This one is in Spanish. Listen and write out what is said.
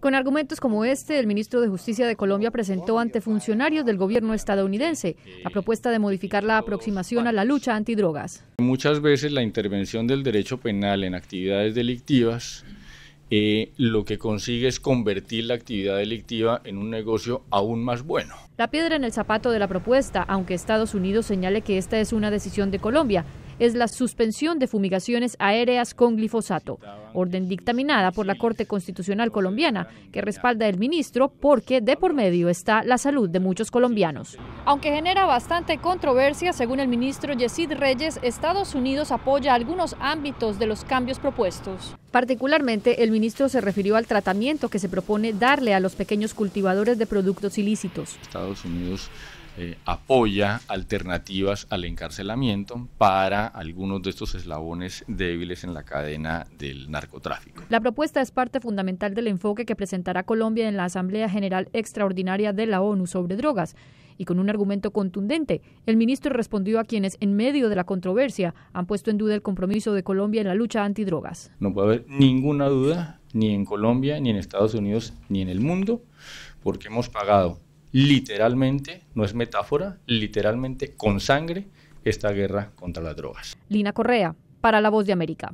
Con argumentos como este, el ministro de Justicia de Colombia presentó ante funcionarios del gobierno estadounidense la propuesta de modificar la aproximación a la lucha antidrogas. Muchas veces la intervención del derecho penal en actividades delictivas eh, lo que consigue es convertir la actividad delictiva en un negocio aún más bueno. La piedra en el zapato de la propuesta, aunque Estados Unidos señale que esta es una decisión de Colombia, es la suspensión de fumigaciones aéreas con glifosato, orden dictaminada por la Corte Constitucional colombiana, que respalda el ministro porque de por medio está la salud de muchos colombianos. Aunque genera bastante controversia, según el ministro Yesid Reyes, Estados Unidos apoya algunos ámbitos de los cambios propuestos. Particularmente, el ministro se refirió al tratamiento que se propone darle a los pequeños cultivadores de productos ilícitos. Estados Unidos eh, apoya alternativas al encarcelamiento para algunos de estos eslabones débiles en la cadena del narcotráfico. La propuesta es parte fundamental del enfoque que presentará Colombia en la Asamblea General Extraordinaria de la ONU sobre drogas y con un argumento contundente. El ministro respondió a quienes, en medio de la controversia, han puesto en duda el compromiso de Colombia en la lucha antidrogas. No puede haber ninguna duda, ni en Colombia, ni en Estados Unidos, ni en el mundo, porque hemos pagado literalmente, no es metáfora, literalmente con sangre esta guerra contra las drogas. Lina Correa, para La Voz de América.